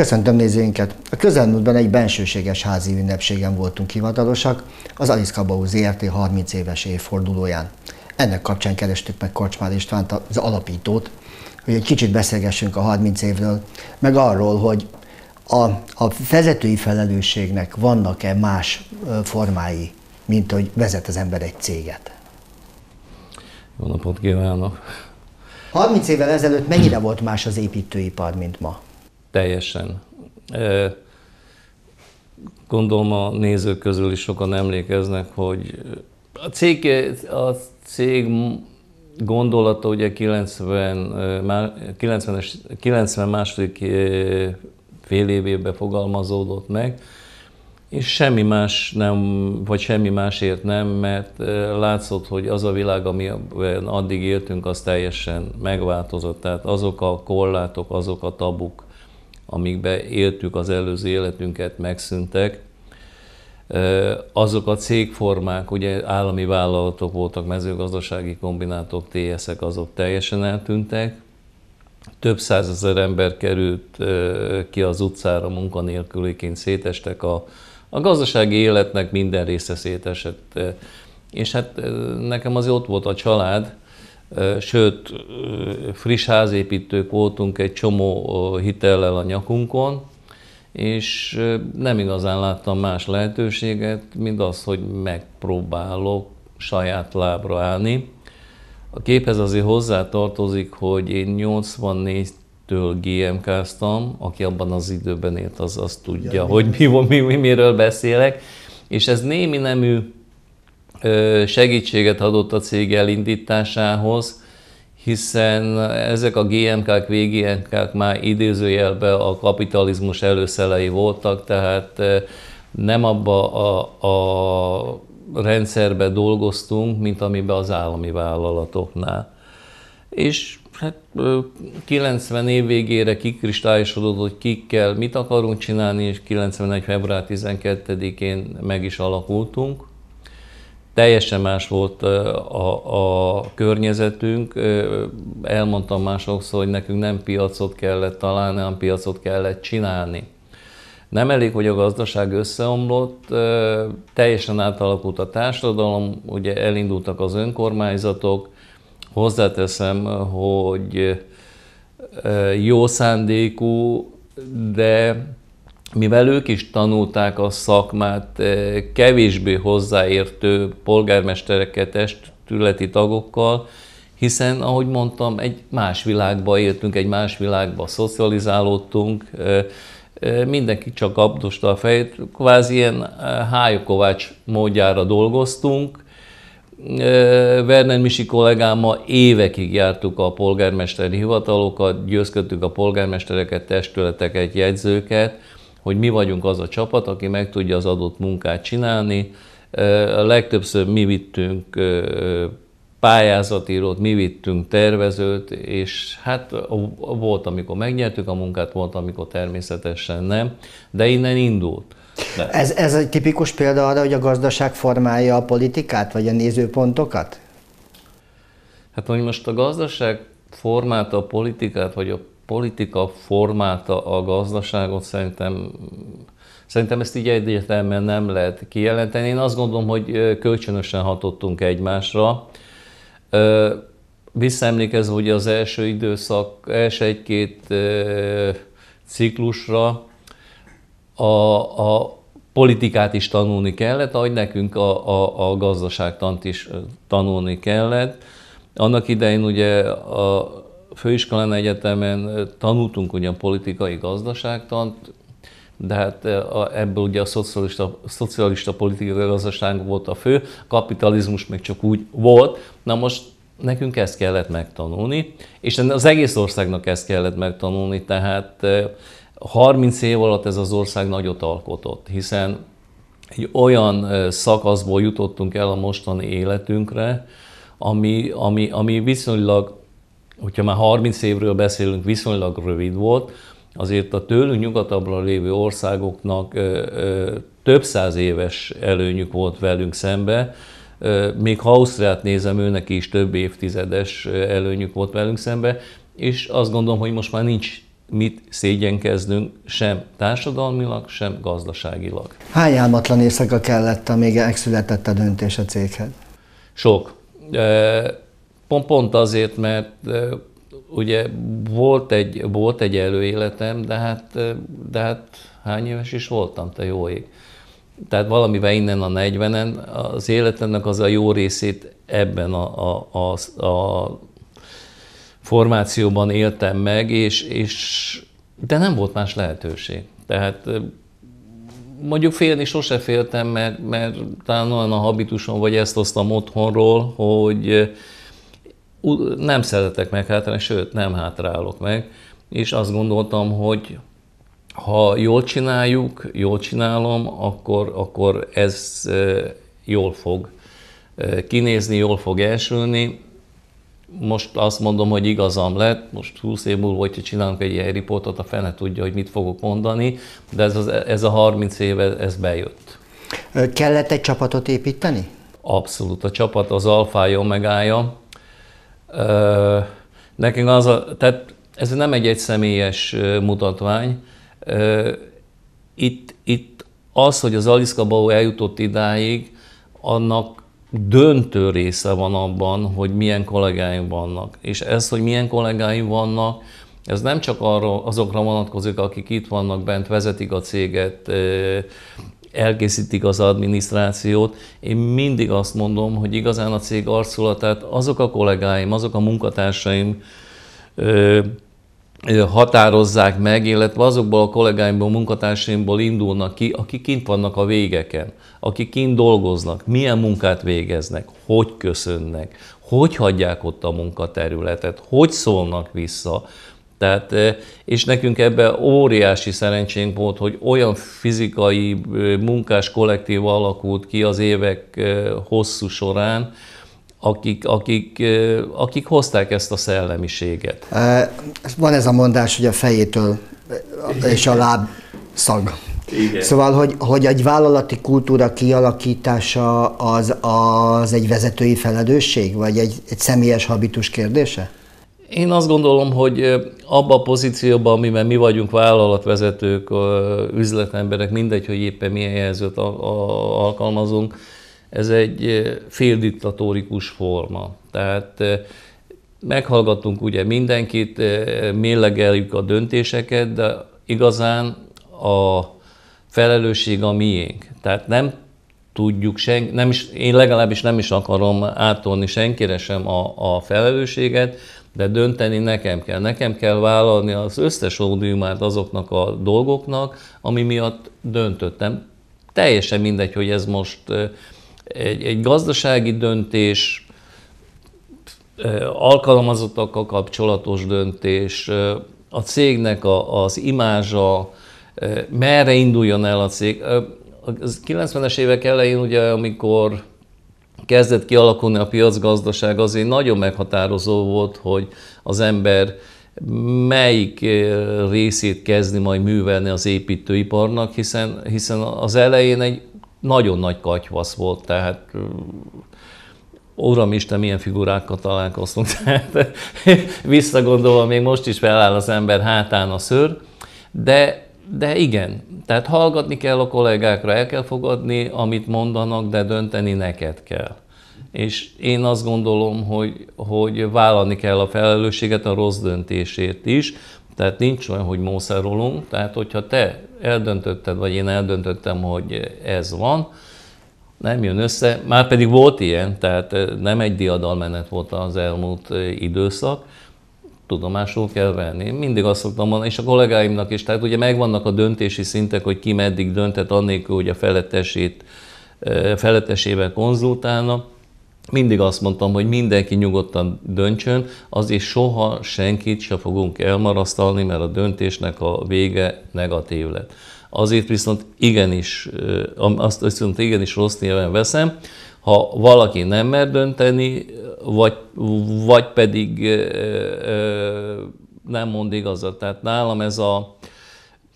Köszöntöm nézőinket! A közelmúltban egy bensőséges házi ünnepségen voltunk hivatalosak, az Aliszkabau ZRT 30 éves évfordulóján. Ennek kapcsán kerestük meg Kocsmár Istvánt, az alapítót, hogy egy kicsit beszélgessünk a 30 évről, meg arról, hogy a, a vezetői felelősségnek vannak-e más formái, mint hogy vezet az ember egy céget. Jó napot kívánok! 30 évvel ezelőtt mennyire volt más az építőipar, mint ma? teljesen. Gondolom a nézők közül is sokan emlékeznek, hogy a cég, a cég gondolata ugye 90, 90, 90 második fél évében fogalmazódott meg, és semmi más nem, vagy semmi másért nem, mert látszott, hogy az a világ, ami addig éltünk, az teljesen megváltozott. Tehát azok a korlátok, azok a tabuk, amikbe éltük az előző életünket, megszűntek. Azok a cégformák, ugye állami vállalatok voltak, mezőgazdasági kombinátok, tsz ek azok teljesen eltűntek. Több százezer ember került ki az utcára munkanélküliként, szétestek a, a gazdasági életnek minden része szétesett. És hát nekem az ott volt a család, sőt, friss házépítők voltunk egy csomó hitellel a nyakunkon, és nem igazán láttam más lehetőséget, mint az, hogy megpróbálok saját lábra állni. A képhez azért tartozik, hogy én 84-től GMK-ztam, aki abban az időben élt, az azt tudja, ja, hogy mi, mi, mi, miről beszélek, és ez némi nemű segítséget adott a cég elindításához, hiszen ezek a GMK-k, VGMK-k már idézőjelben a kapitalizmus előszelei voltak, tehát nem abba a, a rendszerbe dolgoztunk, mint amiben az állami vállalatoknál. És hát 90 év végére kikristályosodott, hogy kikkel mit akarunk csinálni, és 91. február 12-én meg is alakultunk. Teljesen más volt a, a környezetünk, elmondtam már sokszor, hogy nekünk nem piacot kellett találni, hanem piacot kellett csinálni. Nem elég, hogy a gazdaság összeomlott, teljesen átalakult a társadalom, ugye elindultak az önkormányzatok, hozzáteszem, hogy jó szándékú, de mivel ők is tanulták a szakmát, eh, kevésbé hozzáértő polgármestereket, testületi tagokkal, hiszen, ahogy mondtam, egy más világba éltünk, egy más világba szocializálódtunk, eh, eh, mindenki csak kapdosta a fejét, kvázi ilyen Hájokovács módjára dolgoztunk. Werner Misi kollégámmal évekig jártuk a polgármesteri hivatalokat, győzködtük a polgármestereket, testületeket, jegyzőket, hogy mi vagyunk az a csapat, aki meg tudja az adott munkát csinálni. A legtöbbször mi vittünk pályázatírót, mi vittünk tervezőt, és hát volt, amikor megnyertük a munkát, volt, amikor természetesen nem, de innen indult. De. Ez, ez egy tipikus példa arra, hogy a gazdaság formálja a politikát, vagy a nézőpontokat? Hát, hogy most a gazdaság formálta a politikát, vagy a politika formálta a gazdaságot, szerintem, szerintem ezt így egyértelműen nem lehet kijelenteni. Én azt gondolom, hogy kölcsönösen hatottunk egymásra. Visszaemlékezve ugye az első időszak, első egy-két ciklusra, a, a politikát is tanulni kellett, ahogy nekünk a, a, a gazdaságtant is tanulni kellett. Annak idején ugye a főiskolán, egyetemen tanultunk ugyan politikai gazdaságtant, de hát ebből ugye a szocialista, szocialista politikai gazdaság volt a fő, kapitalizmus még csak úgy volt. Na most nekünk ezt kellett megtanulni, és az egész országnak ezt kellett megtanulni, tehát 30 év alatt ez az ország nagyot alkotott, hiszen egy olyan szakaszból jutottunk el a mostani életünkre, ami, ami, ami viszonylag hogyha már 30 évről beszélünk, viszonylag rövid volt, azért a tőlünk nyugatabbra lévő országoknak több száz éves előnyük volt velünk szembe, még ha Ausztriát nézem, őnek is több évtizedes előnyük volt velünk szembe, és azt gondolom, hogy most már nincs mit szégyenkeznünk sem társadalmilag, sem gazdaságilag. Hány álmatlan éjszaka kellett, amíg megszületett a döntés a céghez? Sok. E- Pont, pont azért, mert ugye volt egy, volt egy előéletem, de hát, de hát hány éves is voltam, te jó ég. Tehát valamivel innen a 40-en az életemnek az a jó részét ebben a, a, a, a formációban éltem meg, és, és de nem volt más lehetőség. Tehát mondjuk félni sose féltem, mert, mert talán olyan a habitusom, vagy ezt hoztam otthonról, hogy nem szeretek hátrálni, sőt nem hátrálok meg, és azt gondoltam, hogy ha jól csináljuk, jól csinálom, akkor, akkor ez jól fog kinézni, jól fog elsülni. Most azt mondom, hogy igazam lett, most 20 év múlva, hogyha csinálunk egy ilyen riportot, a fene tudja, hogy mit fogok mondani, de ez, az, ez a 30 éve, ez bejött. Kellett egy csapatot építeni? Abszolút, a csapat az alfája, omegája Nekünk az a, tehát ez nem egy egyszemélyes mutatvány. Itt, itt az, hogy az Aliszka Bau eljutott idáig, annak döntő része van abban, hogy milyen kollégáim vannak. És ez, hogy milyen kollégáim vannak, ez nem csak arra, azokra vonatkozik, akik itt vannak bent, vezetik a céget, elkészítik az adminisztrációt. Én mindig azt mondom, hogy igazán a cég arculatát azok a kollégáim, azok a munkatársaim ö, határozzák meg, illetve azokból a kollégáimból, munkatársaimból indulnak ki, akik kint vannak a végeken, akik kint dolgoznak, milyen munkát végeznek, hogy köszönnek, hogy hagyják ott a munkaterületet, hogy szólnak vissza, tehát, és nekünk ebbe óriási szerencsénk volt, hogy olyan fizikai munkás kollektív alakult ki az évek hosszú során, akik, akik, akik hozták ezt a szellemiséget. Van ez a mondás, hogy a fejétől és a láb szag. Igen. Szóval, hogy, hogy egy vállalati kultúra kialakítása az, az egy vezetői felelősség, vagy egy, egy személyes habitus kérdése? Én azt gondolom, hogy abba a pozícióban, amiben mi vagyunk vállalatvezetők, üzletemberek, mindegy, hogy éppen milyen jelzőt alkalmazunk, ez egy féldiktatórikus forma. Tehát meghallgatunk ugye mindenkit, mélegeljük a döntéseket, de igazán a felelősség a miénk. Tehát nem tudjuk senki, nem is, én legalábbis nem is akarom átolni senkire sem a, a felelősséget, de dönteni nekem kell. Nekem kell vállalni az összes ódiumát azoknak a dolgoknak, ami miatt döntöttem. Teljesen mindegy, hogy ez most egy, egy gazdasági döntés, alkalmazottakkal kapcsolatos döntés, a cégnek a, az imázsa, merre induljon el a cég. A 90-es évek elején, ugye, amikor kezdett kialakulni a piacgazdaság, azért nagyon meghatározó volt, hogy az ember melyik eh, részét kezdi majd művelni az építőiparnak, hiszen, hiszen az elején egy nagyon nagy katyvasz volt, tehát eh, Isten, milyen figurákkal találkoztunk, tehát eh, visszagondolva még most is feláll az ember hátán a szőr, de de igen, tehát hallgatni kell a kollégákra, el kell fogadni, amit mondanak, de dönteni neked kell. És én azt gondolom, hogy, hogy vállalni kell a felelősséget a rossz döntésért is, tehát nincs olyan, hogy mószerolunk, tehát hogyha te eldöntötted, vagy én eldöntöttem, hogy ez van, nem jön össze, már pedig volt ilyen, tehát nem egy diadalmenet volt az elmúlt időszak, tudomásul kell venni. Én mindig azt szoktam mondani, és a kollégáimnak is, tehát ugye megvannak a döntési szintek, hogy ki meddig döntet, annélkül, hogy a felettesét, felettesével konzultálna. Mindig azt mondtam, hogy mindenki nyugodtan döntsön, azért soha senkit se fogunk elmarasztalni, mert a döntésnek a vége negatív lett. Azért viszont igenis, azt viszont igenis rossz néven veszem, ha valaki nem mer dönteni, vagy, vagy pedig ö, ö, nem mond igazat. Tehát nálam ez a...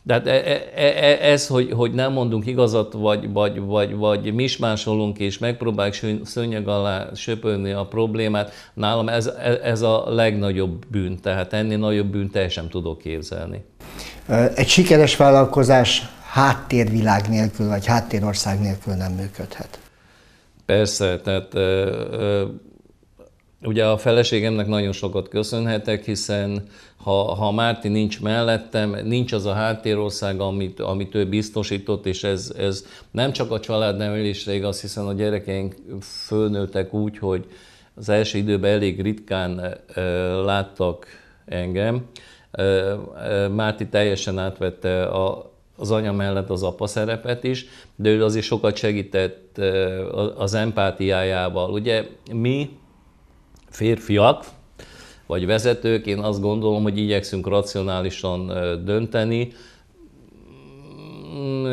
Tehát e, e, e, ez, hogy, hogy nem mondunk igazat, vagy, vagy, vagy, vagy mi is másolunk és megpróbáljuk szőnyeg alá söpölni a problémát, nálam ez, ez a legnagyobb bűn, tehát ennél nagyobb bűn teljesen tudok képzelni. Egy sikeres vállalkozás háttérvilág nélkül, vagy háttérország nélkül nem működhet. Persze, tehát ugye a feleségemnek nagyon sokat köszönhetek, hiszen ha, ha Márti nincs mellettem, nincs az a háttérország, amit, amit ő biztosított, és ez, ez nem csak a család nevelésre igaz, hiszen a gyerekeink fölnőttek úgy, hogy az első időben elég ritkán ö, láttak engem. Ö, ö, Márti teljesen átvette a, az anya mellett az apa szerepet is, de ő azért sokat segített az empátiájával. Ugye mi férfiak, vagy vezetők, én azt gondolom, hogy igyekszünk racionálisan dönteni, mm,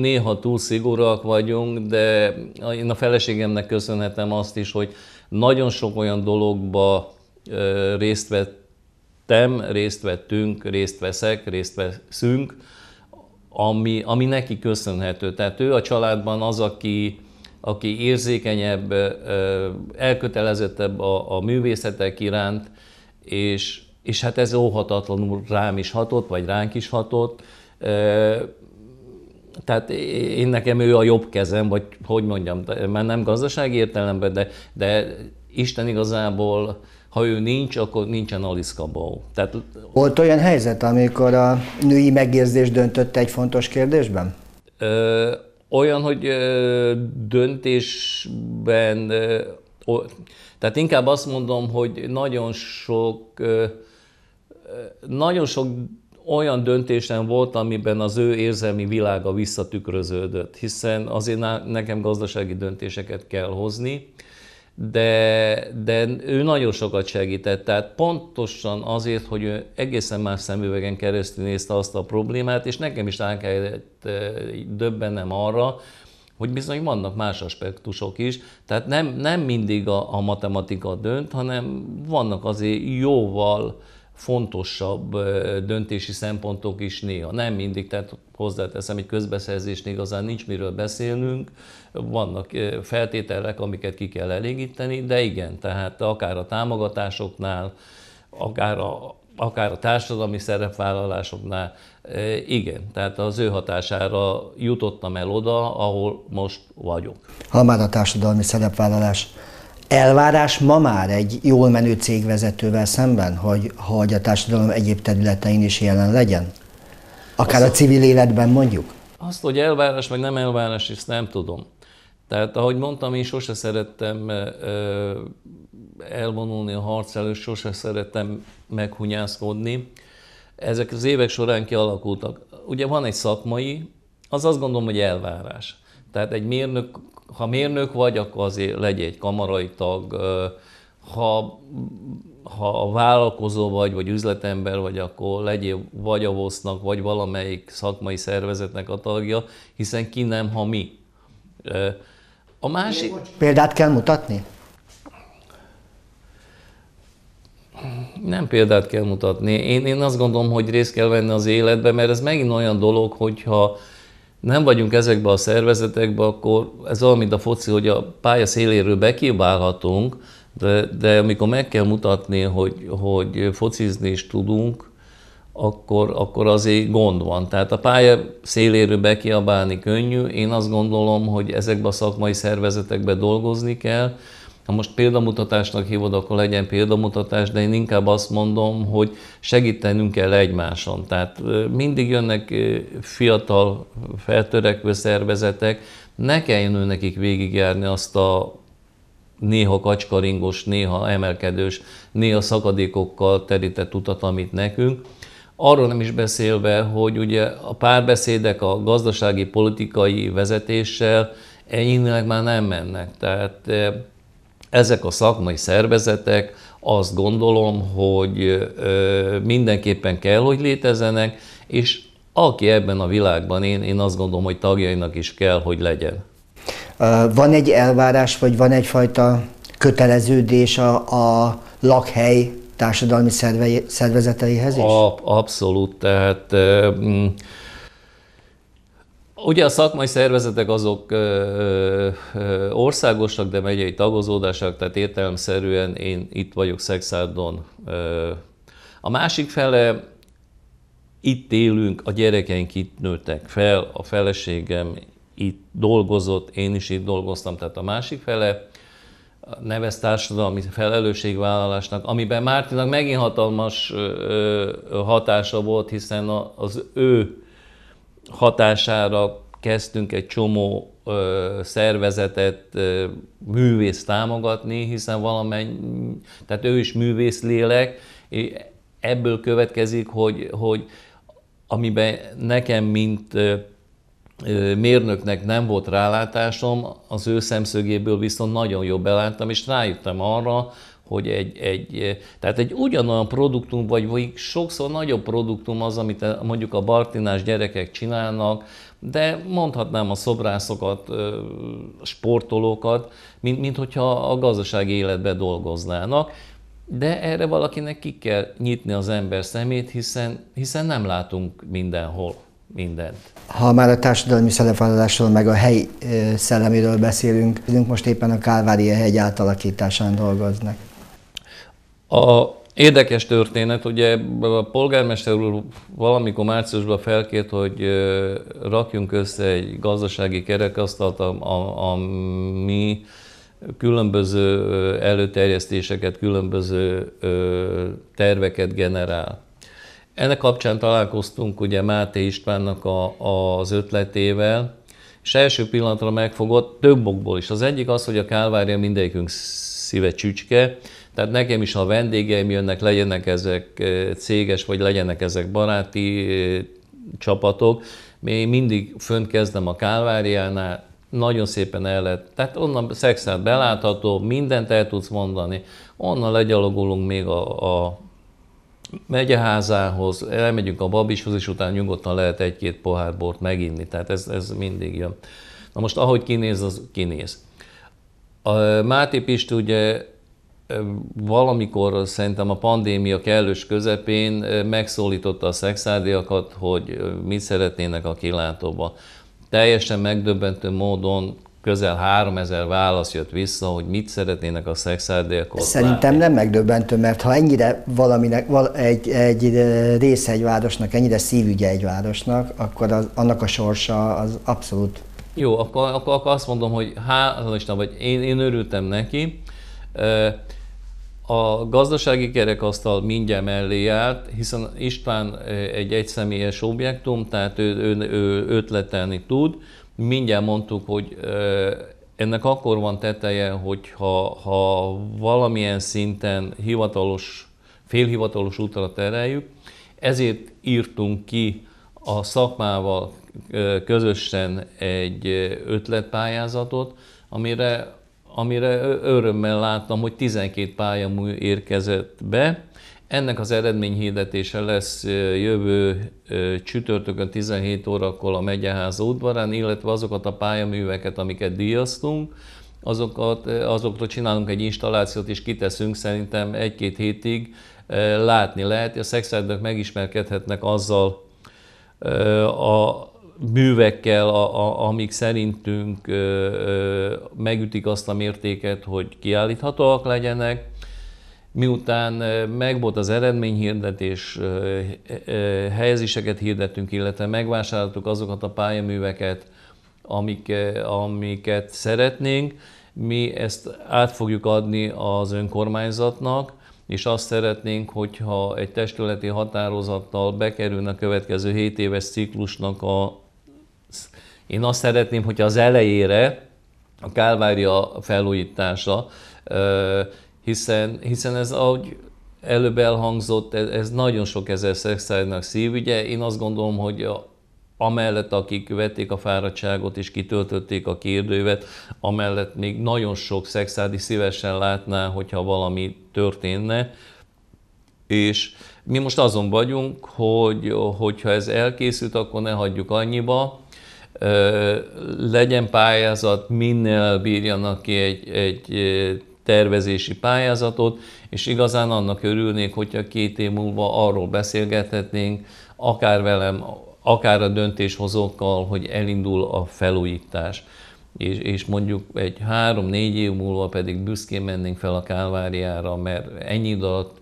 néha túl szigorúak vagyunk, de én a feleségemnek köszönhetem azt is, hogy nagyon sok olyan dologba részt vett vettem, részt vettünk, részt veszek, részt veszünk, ami, ami neki köszönhető. Tehát ő a családban az, aki, aki érzékenyebb, elkötelezettebb a, a művészetek iránt, és, és hát ez óhatatlanul rám is hatott, vagy ránk is hatott. Tehát én nekem ő a jobb kezem, vagy hogy mondjam, már nem gazdasági értelemben, de, de Isten igazából ha ő nincs, akkor nincsen Alice Cabot. Tehát... Volt olyan helyzet, amikor a női megérzés döntött egy fontos kérdésben? Ö, olyan, hogy ö, döntésben, ö, tehát inkább azt mondom, hogy nagyon sok, ö, nagyon sok olyan döntésem volt, amiben az ő érzelmi világa visszatükröződött, hiszen azért nekem gazdasági döntéseket kell hozni, de, de ő nagyon sokat segített, tehát pontosan azért, hogy ő egészen más szemüvegen keresztül nézte azt a problémát, és nekem is rá kellett eh, döbbennem arra, hogy bizony vannak más aspektusok is, tehát nem, nem mindig a, a matematika dönt, hanem vannak azért jóval fontosabb döntési szempontok is néha. Nem mindig, tehát hozzáteszem, egy közbeszerzésnél igazán nincs miről beszélnünk, vannak feltételek, amiket ki kell elégíteni, de igen, tehát akár a támogatásoknál, akár a, akár a társadalmi szerepvállalásoknál, igen, tehát az ő hatására jutottam el oda, ahol most vagyok. Ha már a társadalmi szerepvállalás elvárás ma már egy jól menő cégvezetővel szemben, hogy, hogy a társadalom egyéb területein is jelen legyen? Akár azt, a civil életben mondjuk? Azt, hogy elvárás, meg nem elvárás, ezt nem tudom. Tehát, ahogy mondtam, én sose szerettem elvonulni a harc elől, sose szerettem meghunyászkodni. Ezek az évek során kialakultak. Ugye van egy szakmai, az azt gondolom, hogy elvárás. Tehát egy mérnök ha mérnök vagy, akkor azért legyél egy kamarai tag, ha, ha vállalkozó vagy, vagy üzletember vagy, akkor legyél vagy a VOSZ-nak, vagy valamelyik szakmai szervezetnek a tagja, hiszen ki nem, ha mi. A másik... Példát kell mutatni? Nem példát kell mutatni. Én, én azt gondolom, hogy részt kell venni az életbe, mert ez megint olyan dolog, hogyha nem vagyunk ezekbe a szervezetekbe, akkor ez olyan, mint a foci, hogy a pálya széléről bekibálhatunk, de, de amikor meg kell mutatni, hogy, hogy focizni is tudunk, akkor, akkor azért gond van. Tehát a pálya széléről bekiabálni könnyű. Én azt gondolom, hogy ezekbe a szakmai szervezetekbe dolgozni kell, ha most példamutatásnak hívod, akkor legyen példamutatás, de én inkább azt mondom, hogy segítenünk kell egymáson. Tehát mindig jönnek fiatal, feltörekvő szervezetek, ne kelljen nekik végigjárni azt a néha kacskaringos, néha emelkedős, néha szakadékokkal terített utat, amit nekünk. Arról nem is beszélve, hogy ugye a párbeszédek a gazdasági, politikai vezetéssel e- ennyire már nem mennek. Tehát ezek a szakmai szervezetek azt gondolom, hogy mindenképpen kell, hogy létezenek, és aki ebben a világban, én, én azt gondolom, hogy tagjainak is kell, hogy legyen. Van egy elvárás, vagy van egyfajta köteleződés a, a lakhely társadalmi szerve, szervezeteihez is? A, abszolút, tehát Ugye a szakmai szervezetek azok ö, ö, országosak, de megyei tagozódásak, tehát értelemszerűen én itt vagyok Szexárdon. Ö, a másik fele, itt élünk, a gyerekeink itt nőttek fel, a feleségem itt dolgozott, én is itt dolgoztam, tehát a másik fele nevez társadalmi felelősségvállalásnak, amiben Mártinak megint hatalmas hatása volt, hiszen az ő hatására kezdtünk egy csomó ö, szervezetet, ö, művész támogatni, hiszen valamennyi, tehát ő is művész lélek, és ebből következik, hogy, hogy amiben nekem, mint ö, mérnöknek nem volt rálátásom, az ő szemszögéből viszont nagyon jól beláttam, és rájöttem arra, hogy egy, egy, eh, tehát egy ugyanolyan produktum, vagy, vagy sokszor nagyobb produktum az, amit eh, mondjuk a bartinás gyerekek csinálnak, de mondhatnám a szobrászokat, eh, sportolókat, mint, mint hogyha a gazdaság életbe dolgoznának, de erre valakinek ki kell nyitni az ember szemét, hiszen, hiszen nem látunk mindenhol mindent. Ha már a társadalmi szerepvállalásról, meg a hely szellemiről beszélünk, most éppen a Kálvária hegy átalakításán dolgoznak. A érdekes történet, ugye a polgármester úr valamikor márciusban felkért, hogy rakjunk össze egy gazdasági kerekasztalt, ami különböző előterjesztéseket, különböző terveket generál. Ennek kapcsán találkoztunk ugye Máté Istvánnak a, az ötletével, és első pillanatra megfogott több okból is. Az egyik az, hogy a Kálvária mindegyikünk szíve csücske, tehát nekem is, ha vendégeim jönnek, legyenek ezek eh, céges, vagy legyenek ezek baráti eh, csapatok, én mindig fönt kezdem a Kálváriánál, nagyon szépen el lehet, tehát onnan szexet belátható, mindent el tudsz mondani, onnan legyalogulunk még a, a megyeházához, elmegyünk a babishoz, és utána nyugodtan lehet egy-két pohár bort meginni, tehát ez, ez mindig jön. Na most ahogy kinéz, az kinéz. A Máté Pist ugye valamikor szerintem a pandémia kellős közepén megszólította a szexádiakat, hogy mit szeretnének a kilátóba. Teljesen megdöbbentő módon közel 3000 válasz jött vissza, hogy mit szeretnének a szexádiakot Szerintem látni. nem megdöbbentő, mert ha ennyire valaminek, val, egy, egy része egy városnak, ennyire szívügye egy városnak, akkor az, annak a sorsa az abszolút... Jó, akkor, akkor, akkor azt mondom, hogy hál' Isten, vagy én, én örültem neki. A gazdasági kerekasztal mindjárt mellé állt, hiszen István egy egyszemélyes objektum, tehát ő, ő, ő ötletelni tud. Mindjárt mondtuk, hogy ennek akkor van teteje, hogyha ha valamilyen szinten hivatalos, félhivatalos útra tereljük, ezért írtunk ki a szakmával közösen egy ötletpályázatot, amire amire örömmel láttam, hogy 12 pályamú érkezett be. Ennek az eredményhirdetése lesz jövő csütörtökön 17 órakor a megyeház udvarán, illetve azokat a pályaműveket, amiket díjaztunk, azokat, azokról csinálunk egy installációt és kiteszünk, szerintem egy-két hétig látni lehet, a szexerdők megismerkedhetnek azzal a művekkel, a, a, amik szerintünk ö, ö, megütik azt a mértéket, hogy kiállíthatóak legyenek. Miután megvolt az eredményhirdetés, ö, ö, helyezéseket hirdettünk, illetve megvásároltuk azokat a pályaműveket, amik, amiket szeretnénk, mi ezt át fogjuk adni az önkormányzatnak, és azt szeretnénk, hogyha egy testületi határozattal bekerülne a következő 7 éves ciklusnak a én azt szeretném, hogy az elejére a Kálvária felújítása, hiszen, hiszen ez, ahogy előbb elhangzott, e, ez, nagyon sok ezer szív. Ugye Én azt gondolom, hogy a, amellett, akik vették a fáradtságot és kitöltötték a kérdővet, amellett még nagyon sok szexádi szívesen látná, hogyha valami történne. És mi most azon vagyunk, hogy hogyha ez elkészült, akkor ne hagyjuk annyiba, legyen pályázat, minél bírjanak ki egy, egy tervezési pályázatot, és igazán annak örülnék, hogyha két év múlva arról beszélgethetnénk, akár velem, akár a döntéshozókkal, hogy elindul a felújítás. És, és mondjuk egy három-négy év múlva pedig büszkén mennénk fel a Kálváriára, mert ennyi alatt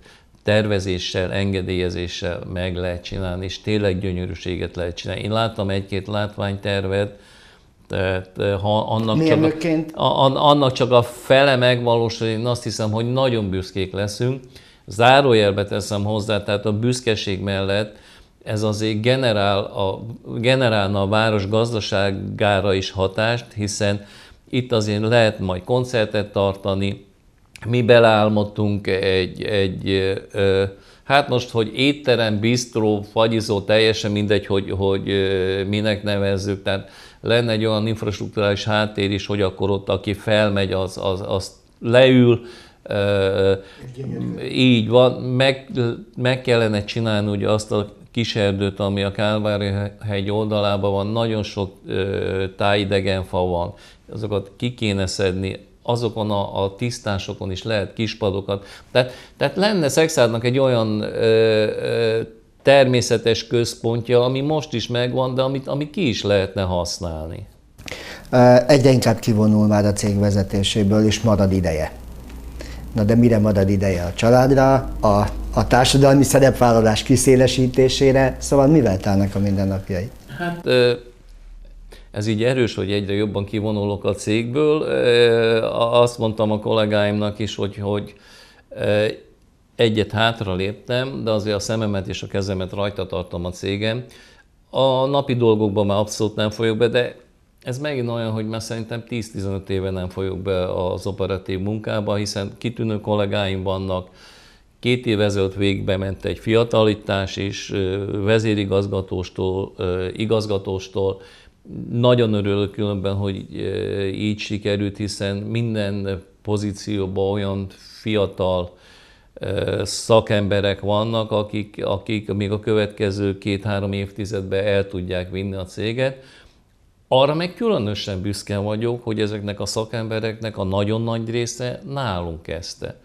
tervezéssel, engedélyezéssel meg lehet csinálni, és tényleg gyönyörűséget lehet csinálni. Én láttam egy-két látványtervet, tehát eh, ha annak Mérnökként? csak, a, annak csak a fele megvalósul, én azt hiszem, hogy nagyon büszkék leszünk. Zárójelbe teszem hozzá, tehát a büszkeség mellett ez azért generál a, generálna a város gazdaságára is hatást, hiszen itt azért lehet majd koncertet tartani, mi belálmodtunk egy, egy hát most, hogy étterem, bistró, fagyizó, teljesen mindegy, hogy, hogy minek nevezzük, tehát lenne egy olyan infrastruktúrális háttér is, hogy akkor ott, aki felmegy, az, az, az leül, így van, meg, meg kellene csinálni ugye azt a kiserdőt, ami a Kálvári hegy oldalában van, nagyon sok tájidegen fa van, azokat ki kéne szedni, azokon a, a tisztásokon is lehet kispadokat. Tehát, tehát lenne Szexádnak egy olyan ö, ö, természetes központja, ami most is megvan, de amit, amit ki is lehetne használni. Egyre inkább kivonul már a cég vezetéséből, és marad ideje. Na de mire marad ideje a családra, a, a társadalmi szerepvállalás kiszélesítésére, szóval mivel telnek a mindennapjai? Hát ez így erős, hogy egyre jobban kivonulok a cégből. Azt mondtam a kollégáimnak is, hogy, hogy egyet hátra léptem, de azért a szememet és a kezemet rajta tartom a cégem. A napi dolgokban már abszolút nem folyok be, de ez megint olyan, hogy már szerintem 10-15 éve nem folyok be az operatív munkába, hiszen kitűnő kollégáim vannak, Két év ezelőtt végbe ment egy fiatalítás is, vezérigazgatóstól, igazgatóstól, nagyon örülök különben, hogy e, így sikerült, hiszen minden pozícióban olyan fiatal e, szakemberek vannak, akik, akik még a következő két-három évtizedben el tudják vinni a céget. Arra meg különösen büszke vagyok, hogy ezeknek a szakembereknek a nagyon nagy része nálunk kezdte.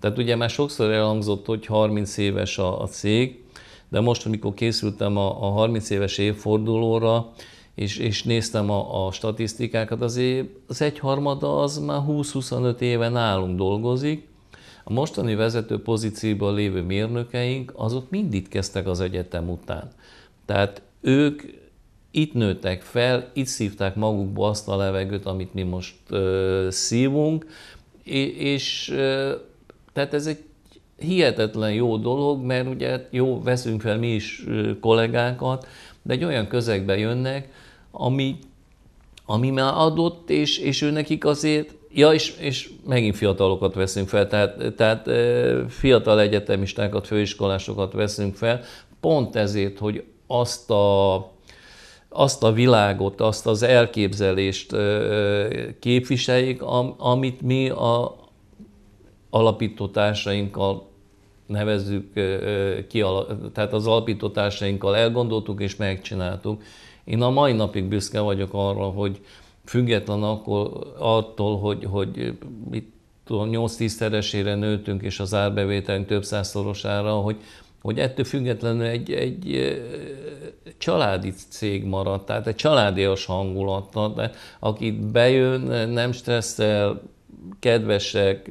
Tehát ugye már sokszor elhangzott, hogy 30 éves a, a cég, de most, amikor készültem a, a 30 éves évfordulóra, és, és néztem a, a statisztikákat, azért az egyharmada az már 20-25 éve nálunk dolgozik, a mostani vezető pozícióban lévő mérnökeink, azok mind itt kezdtek az egyetem után. Tehát ők itt nőttek fel, itt szívták magukba azt a levegőt, amit mi most ö, szívunk, és ö, tehát ez egy hihetetlen jó dolog, mert ugye jó, veszünk fel mi is kollégákat, de egy olyan közegbe jönnek, ami, ami már adott, és, és ő nekik azért, ja, és, és megint fiatalokat veszünk fel, tehát, tehát e, fiatal egyetemistákat, főiskolásokat veszünk fel, pont ezért, hogy azt a azt a világot, azt az elképzelést e, képviseljék, amit mi a alapítótársainkkal nevezzük e, ki, tehát az alapítótársainkkal elgondoltuk és megcsináltuk. Én a mai napig büszke vagyok arra, hogy független akkor, attól, hogy, hogy mit tudom, 8-10 szeresére nőttünk, és az árbevételünk több százszorosára, hogy, hogy ettől függetlenül egy, egy családi cég maradt, tehát egy családias hangulattal, de aki bejön, nem stresszel, kedvesek,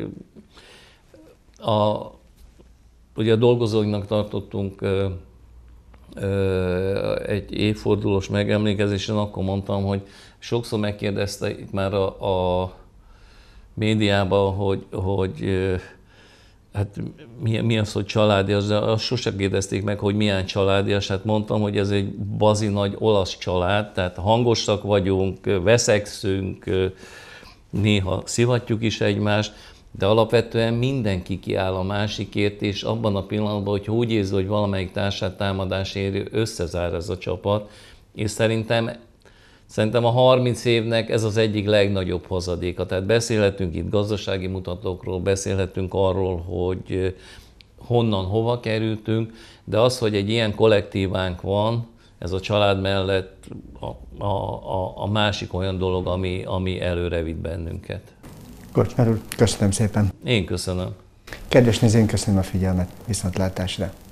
a, ugye a dolgozóinknak tartottunk egy évfordulós megemlékezésen akkor mondtam, hogy sokszor megkérdezte itt már a, a médiában, hogy, hogy hát mi, mi az, hogy családias, de azt sosem kérdezték meg, hogy milyen családias. Hát mondtam, hogy ez egy bazi nagy olasz család, tehát hangosak vagyunk, veszekszünk, néha szivatjuk is egymást, de alapvetően mindenki kiáll a másikért, és abban a pillanatban, hogy úgy érzi, hogy valamelyik társát támadás érő, összezár ez a csapat, és szerintem Szerintem a 30 évnek ez az egyik legnagyobb hozadéka. Tehát beszélhetünk itt gazdasági mutatókról, beszélhetünk arról, hogy eh, honnan hova kerültünk, de az, hogy egy ilyen kollektívánk van, ez a család mellett a, a, a másik olyan dolog, ami, ami előre vitt bennünket. Korcsner úr, köszönöm szépen. Én köszönöm. Kedves nézőink, köszönöm a figyelmet. Viszontlátásra.